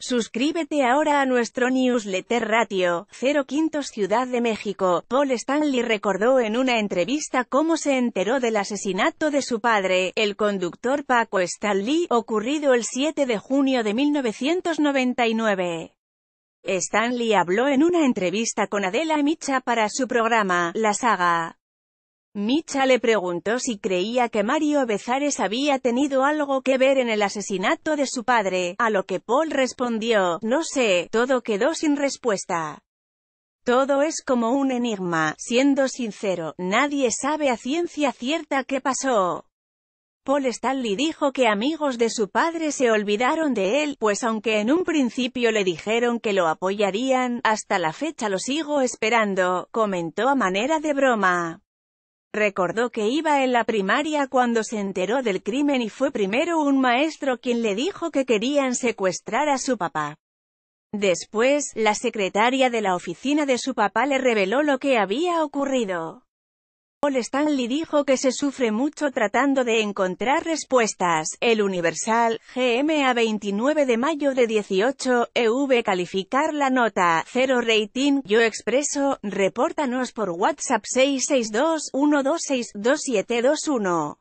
Suscríbete ahora a nuestro newsletter Ratio, 0 Ciudad de México. Paul Stanley recordó en una entrevista cómo se enteró del asesinato de su padre, el conductor Paco Stanley, ocurrido el 7 de junio de 1999. Stanley habló en una entrevista con Adela Micha para su programa, La Saga. Micha le preguntó si creía que Mario Bezares había tenido algo que ver en el asesinato de su padre, a lo que Paul respondió, no sé, todo quedó sin respuesta. Todo es como un enigma, siendo sincero, nadie sabe a ciencia cierta qué pasó. Paul Stanley dijo que amigos de su padre se olvidaron de él, pues aunque en un principio le dijeron que lo apoyarían, hasta la fecha lo sigo esperando, comentó a manera de broma. Recordó que iba en la primaria cuando se enteró del crimen y fue primero un maestro quien le dijo que querían secuestrar a su papá. Después, la secretaria de la oficina de su papá le reveló lo que había ocurrido. Paul Stanley dijo que se sufre mucho tratando de encontrar respuestas. El Universal, GMA 29 de mayo de 18, EV calificar la nota, 0 rating, yo expreso, repórtanos por WhatsApp 662 126 2721